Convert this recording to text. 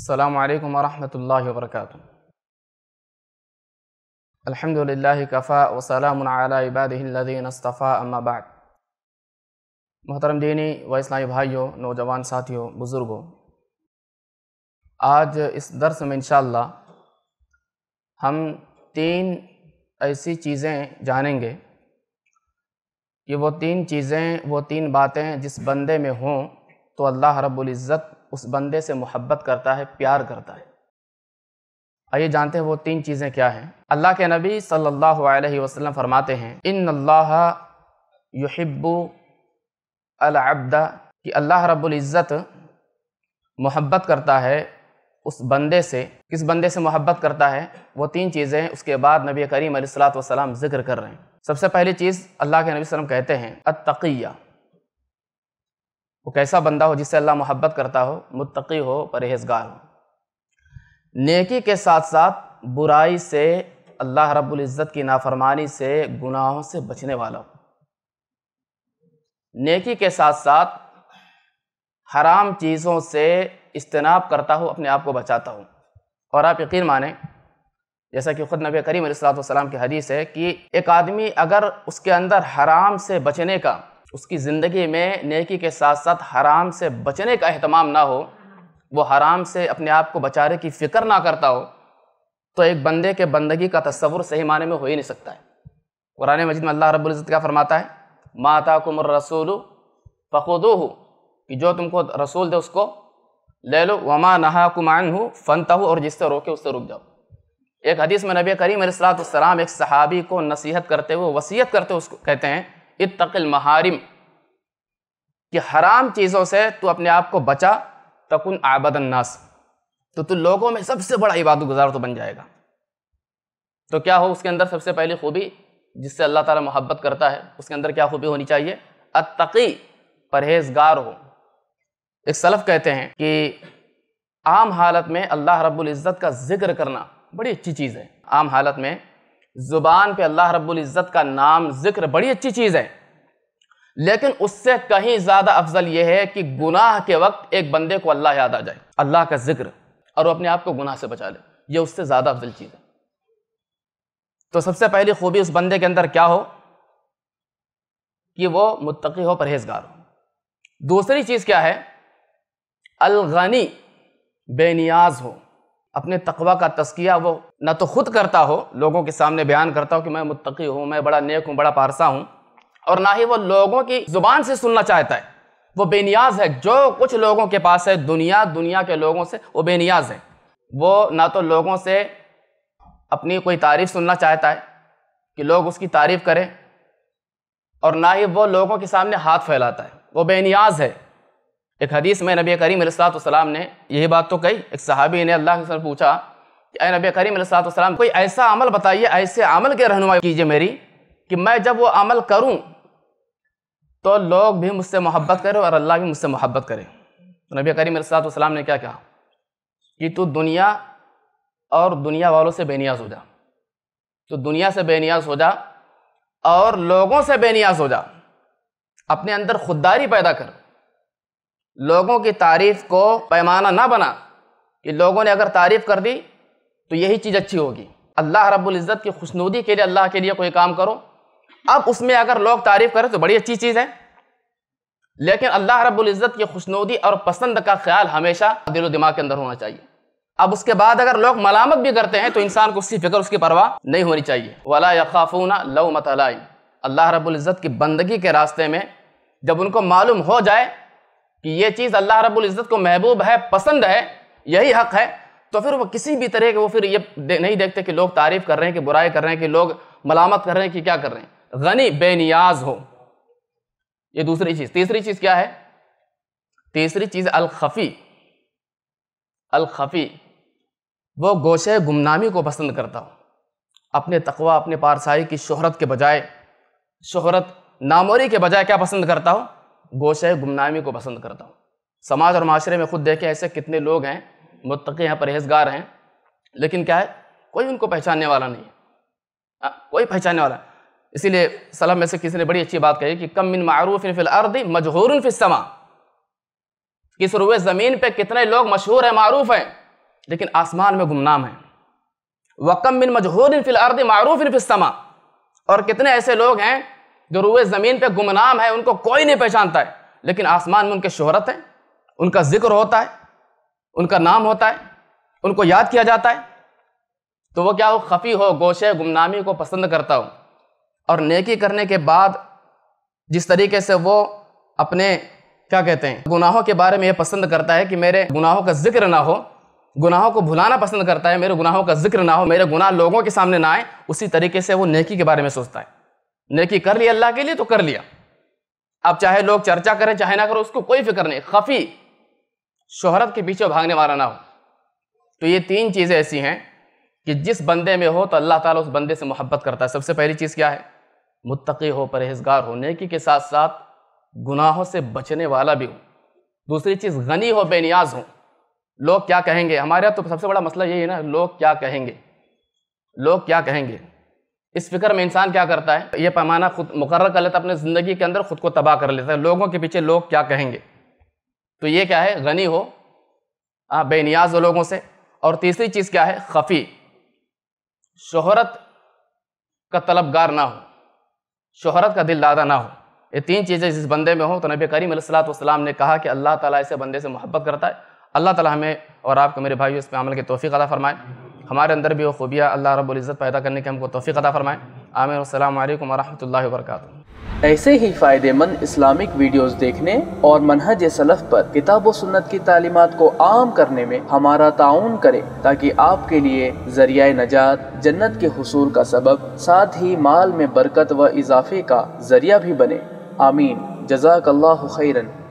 अल्लाम वरहमल वरक अलहमदिल्ला कफ़ा वसलामबादीनस्तफ़ा अम्माबाद मोहतरम दीनी व इस्लामी भाइयों नौजवान साथियों बुज़ुर्गों आज इस दरस में इनशा हम तीन ऐसी चीज़ें जानेंगे कि वो तीन चीज़ें वो तीन बातें जिस बंदे में हों तो अल्लाह रब्बुल उस बंदे से मोहब्बत करता है प्यार करता है आइए जानते हैं वो तीन चीज़ें क्या हैं अल्लाह के नबी सल्लल्लाहु अलैहि वसल्लम फरमाते हैं इन अल्लाह युहिब्बु अलअब्दा कि अल्लाह रब्बुल इज़्ज़त मोहब्बत करता है उस बंदे से किस बंदे से मोहब्बत करता है वो तीन चीज़ें उसके बाद नबी करीम सलाम जिक्र कर रहे हैं सबसे पहली चीज़ अल्लाह के नबी वसम कहते हैं अतकिया वो कैसा बंदा हो जिससे अल्लाह मोहब्बत करता हो मुतकी हो परहेजगार हो नेकी के साथ साथ बुराई से अल्लाह रब्बुल इज़्ज़त की नाफरमानी से गुनाहों से बचने वाला हो नेकी के साथ साथ हराम चीज़ों से इज्तनाब करता हो अपने आप को बचाता हो और आप यकीन माने जैसा कि ख़ुद नबी करीम सलाम की हदीस है कि एक आदमी अगर उसके अंदर हराम से बचने का उसकी ज़िंदगी में नेकी के साथ साथ हराम से बचने का अहतमाम ना हो वो हराम से अपने आप को बचाने की फ़िक्र ना करता हो तो एक बंदे के बंदगी का तस्वुर सही माने में हो ही नहीं सकता है कुरान मजिद में अल्लाह रब्ज़त क्या फ़रमाता है माता कुमर रसूल फ़ुद हो कि जो तुमको रसूल दे उसको ले लो वमा नहा कुमान हो फनता हो और जिससे रोके उससे रुक जाओ एक हदीस में नबी करीम सलाम एक सहाबी को नसीहत करते हुए वसीयत करते हुए उसको कहते हैं इतकिल महारिम कि हराम चीज़ों से तू अपने आप को बचा तकुन आबदन्नास तो तू लोगों में सबसे बड़ा इबादत गुजार तो बन जाएगा तो क्या हो उसके अंदर सबसे पहली खूबी जिससे अल्लाह ताला मोहब्बत करता है उसके अंदर क्या खूबी होनी चाहिए अतकी परहेजगार हो एक सलफ़ कहते हैं कि आम हालत में अल्लाह रब्बुल इज़्ज़त का जिक्र करना बड़ी अच्छी चीज़ है आम हालत में ज़ुबान पे अल्लाह रब्बुल इज़्ज़त का नाम ज़िक्र बड़ी अच्छी चीज़ है लेकिन उससे कहीं ज़्यादा अफजल यह है कि गुनाह के वक्त एक बंदे को अल्लाह याद आ जाए अल्लाह का जिक्र और वो अपने आप को गुनाह से बचा ले ये उससे ज़्यादा अफजल चीज़ है तो सबसे पहली खूबी उस बंदे के अंदर क्या हो कि वो मुतकी हो परहेजगार हो दूसरी चीज़ क्या है अलगनी बेनियाज हो अपने तकवा का तस्किया वो न तो खुद करता हो लोगों के सामने बयान करता हो कि मैं मुतकी हूँ मैं बड़ा नेक हूँ बड़ा पारसा हूँ और ना ही वो लोगों की ज़ुबान से सुनना चाहता है वो बेनियाज है जो कुछ लोगों के पास है दुनिया दुनिया के लोगों से वो बेनियाज है वो ना तो लोगों से अपनी कोई तारीफ सुनना चाहता है कि लोग उसकी तारीफ करें और ना ही वो लोगों के सामने हाथ फैलाता है वो बेनियाज है एक हदीस में नबी करीम सलाम ने यही बात तो कही एक सहाबी ने अल्लाह के पूछा कि अः नबी करीम सलाम कोई ऐसा अमल बताइए ऐसे अमल के रहनुमाई कीजिए मेरी कि मैं जब वो अमल करूँ तो लोग भी मुझसे मोहब्बत करें और अल्लाह भी मुझसे मोहब्बत करे तो नबी करीम सलाम ने क्या कहा कि तू दुनिया और दुनिया वालों से बेनियाज हो जा तो दुनिया से बेनियाज हो जा और लोगों से बेनियाज हो जा अपने अंदर खुददारी पैदा कर लोगों की तारीफ को पैमाना ना बना कि लोगों ने अगर तारीफ कर दी तो यही चीज़ अच्छी होगी अल्लाह रब्ज़त की खुशनुदी के लिए अल्लाह के लिए कोई काम करो अब उसमें अगर लोग तारीफ़ करें तो बड़ी अच्छी चीज़ है लेकिन अल्लाह रब्ज़त की खुशनुदी और पसंद का ख्याल हमेशा दिलो दिमाग के अंदर होना चाहिए अब उसके बाद अगर लोग मलामत भी करते हैं तो इंसान को उसकी फिक्र उसकी परवाह नहीं होनी चाहिए वला यकाफूना लव मतलाई अल्लाह रब्ज़त की बंदगी के रास्ते में जब उनको मालूम हो जाए कि ये चीज़ अल्लाह रब्बुल इज़्ज़त को महबूब है पसंद है यही हक है तो फिर वो किसी भी तरह के वो फिर ये दे, नहीं देखते कि लोग तारीफ़ कर रहे हैं कि बुराई कर रहे हैं कि लोग मलामत कर रहे हैं कि क्या कर रहे हैं गनी बेनियाज हो ये दूसरी चीज़ तीसरी चीज़ क्या है तीसरी चीज़ अलखफ़ी अलखफ़ी वो गोशे गुमनामी को पसंद करता हो अपने तकवा अपने पारसाई की शोहरत के बजाय शोहरत नामोरी के बजाय क्या पसंद करता हो गोशे गुमनामी को पसंद करता हूँ समाज और माशरे में खुद देखे ऐसे कितने लोग हैं मुतक़ी हैं परहेजगार हैं लेकिन क्या है कोई उनको पहचानने वाला नहीं है कोई पहचानने वाला इसीलिए सलाम में से किसी ने बड़ी अच्छी बात कही कि कम मिन मारूफ फिल अर्द मजहूर फिल समा किस रुए ज़मीन पे कितने लोग मशहूर हैं मारूफ हैं लेकिन आसमान में गुमनाम हैं वकम बिन मजहूर फिल अर्द मारूफ फिल समा और कितने ऐसे लोग हैं जो रुए ज़मीन पे गुमनाम है उनको कोई नहीं पहचानता है लेकिन आसमान में उनके शोहरत है उनका जिक्र होता है उनका नाम होता है उनको याद किया जाता है तो वो क्या हो खफ़ी हो गोशे गुमनामी को पसंद करता हो और नेकी करने के बाद जिस तरीके से वो अपने क्या कहते हैं गुनाहों के बारे में ये पसंद करता है कि मेरे गुनाहों का जिक्र ना हो गुनाहों को भुलाना पसंद करता है मेरे गुनाहों का जिक्र ना हो मेरे गुनाह लोगों के सामने ना आए उसी तरीके से वो नेकी के बारे में सोचता है नेकी कर लिया अल्लाह के लिए तो कर लिया अब चाहे लोग चर्चा करें चाहे ना करो उसको कोई फिक्र नहीं खफी शोहरत के पीछे भागने वाला ना हो तो ये तीन चीज़ें ऐसी हैं कि जिस बंदे में हो तो अल्लाह ताला उस बंदे से मोहब्बत करता है सबसे पहली चीज़ क्या है मुत्तकी हो परहेजगार हो नेकी के साथ साथ गुनाहों से बचने वाला भी हो दूसरी चीज़ गनी हो बेनियाज हो लोग क्या कहेंगे हमारे यहाँ तो सबसे बड़ा मसला यही है ना लोग क्या कहेंगे लोग क्या कहेंगे इस फिक्र में इंसान क्या करता है ये पैमाना खुद मुकर कर लेता है अपने ज़िंदगी के अंदर ख़ुद को तबाह कर लेता है लोगों के पीछे लोग क्या कहेंगे तो ये क्या है गनी हो आप बेनियाज हो लोगों से और तीसरी चीज़ क्या है खफ़ी शोहरत का तलबगार ना हो शोहरत का दिल दादा ना हो ये तीन चीज़ें जिस बंदे में हो तो नबी करीम सलाम ने कहा कि अल्लाह ताला ऐसे बंदे से मोहब्बत करता है अल्लाह ताला हमें और आपको मेरे भाई इस पर अमल की तोफ़ी अदा फरमाए हमारे अंदर भी वो खूबियाँ अल्लाह रब्ज़त पैदा करने के हमको तोफ़ी अदा फ़रमाएँ आमिर अल्लाम व वर्क ऐसे ही फ़ायदेमंद इस्लामिक वीडियोस देखने और मनहज सलफ़ पर किताब व सुन्नत की तालीमत को आम करने में हमारा ताउन करें ताकि आपके लिए जरिया नजात जन्नत के हसूल का सबब साथ ही माल में बरकत व इजाफे का जरिया भी बने आमीन जजाकल्ला खैरन